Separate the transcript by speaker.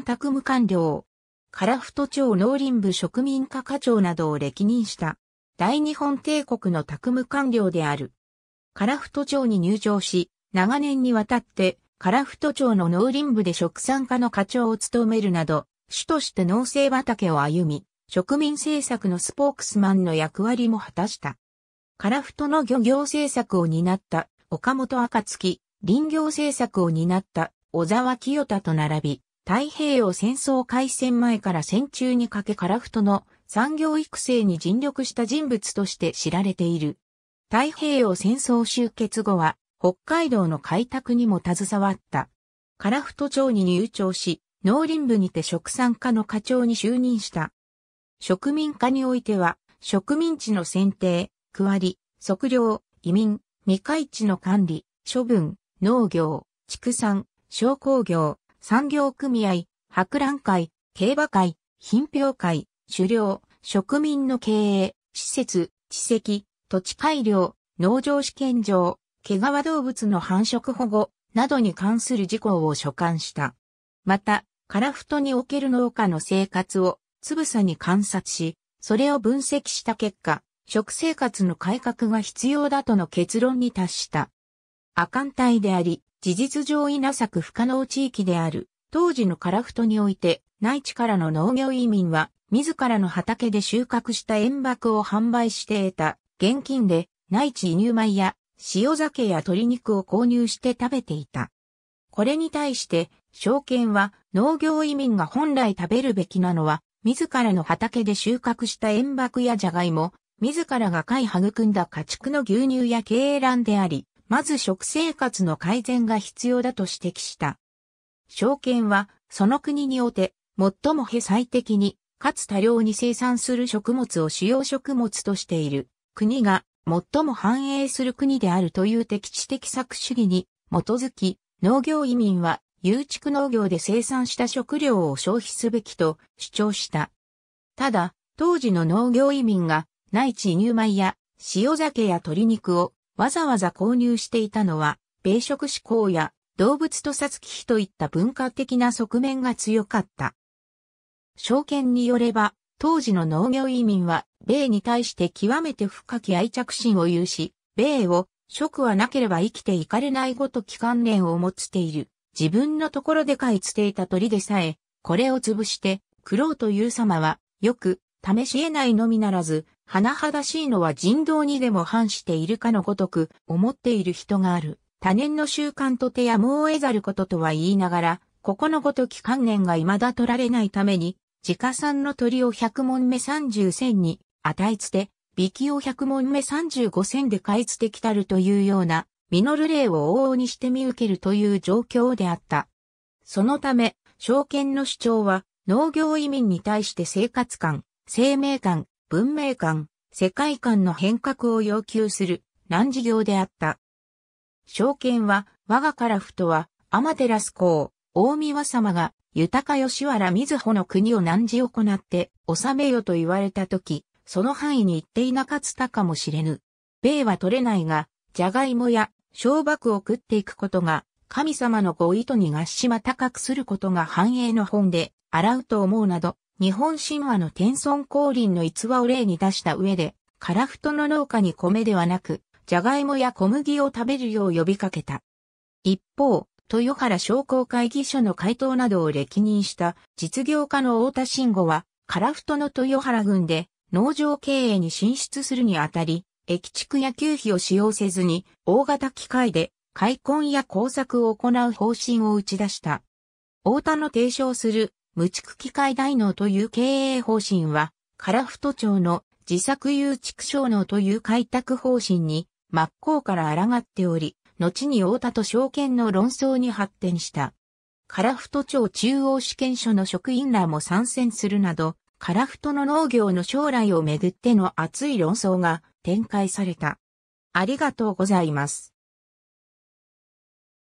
Speaker 1: 宅務官僚、樺太町農林部植民課課長などを歴任した、大日本帝国の宅務官僚である。樺太町に入庁し、長年にわたって、樺太町の農林部で食産課の課長を務めるなど、主として農政畑を歩み、植民政策のスポークスマンの役割も果たした。樺太の漁業政策を担った岡本暁、林業政策を担った小沢清太と並び、太平洋戦争開戦前から戦中にかけカラフトの産業育成に尽力した人物として知られている。太平洋戦争終結後は、北海道の開拓にも携わった。カラフト町に入庁し、農林部にて植産課の課長に就任した。植民課においては、植民地の選定、区割り、測量、移民、未開地の管理、処分、農業、畜産、商工業、産業組合、博覧会、競馬会、品評会、狩猟、植民の経営、施設、地籍、土地改良、農場試験場、毛皮動物の繁殖保護などに関する事項を所管した。また、カラフトにおける農家の生活をつぶさに観察し、それを分析した結果、食生活の改革が必要だとの結論に達した。阿寒帯であり、事実上稲作不可能地域である、当時の樺太において、内地からの農業移民は、自らの畑で収穫した塩幕を販売して得た、現金で、内地輸入米や、塩酒や鶏肉を購入して食べていた。これに対して、証券は農業移民が本来食べるべきなのは、自らの畑で収穫した塩幕やジャガイモ、自らが飼い育んだ家畜の牛乳や鶏卵であり、まず食生活の改善が必要だと指摘した。証券は、その国におて、最も閉最的に、かつ多量に生産する食物を主要食物としている、国が最も繁栄する国であるという敵地的作主義に基づき、農業移民は有畜農業で生産した食料を消費すべきと主張した。ただ、当時の農業移民が内地入米や塩酒や鶏肉をわざわざ購入していたのは、米食志向や動物と殺気費といった文化的な側面が強かった。証券によれば、当時の農業移民は、米に対して極めて深き愛着心を有し、米を、食はなければ生きていかれないごと機関連を持っている。自分のところで飼いつていた鳥でさえ、これを潰して、苦労という様は、よく、試し得ないのみならず、甚だしいのは人道にでも反しているかのごとく、思っている人がある。他年の習慣とてやむを得ざることとは言いながら、ここのごとき観念が未だ取られないために、自家産の鳥を100問目30銭に、与えつて、引きを100問目35銭で買いつてきたるというような、実る例を往々にして見受けるという状況であった。そのため、証券の主張は、農業移民に対して生活感、生命感、文明観、世界観の変革を要求する難事業であった。証券は我がからふとは、アマテラス公、大見様が、豊か吉原瑞穂の国を難事行って治めよと言われたとき、その範囲に行っていなかったかもしれぬ。米は取れないが、じゃがいもや、小爆を食っていくことが、神様のご意図に合しま高くすることが繁栄の本で、洗うと思うなど、日本神話の天孫降臨の逸話を例に出した上で、樺太の農家に米ではなく、じゃがいもや小麦を食べるよう呼びかけた。一方、豊原商工会議所の回答などを歴任した実業家の太田慎吾は、樺太の豊原郡で農場経営に進出するにあたり、駅畜や給費を使用せずに、大型機械で開墾や工作を行う方針を打ち出した。太田の提唱する無畜機械大脳という経営方針は、フ太町の自作有畜小脳という開拓方針に真っ向から抗っており、後に大田と証券の論争に発展した。フ太町中央試験所の職員らも参戦するなど、フ太の農業の将来をめぐっての熱い論争が展開された。ありがとうございます。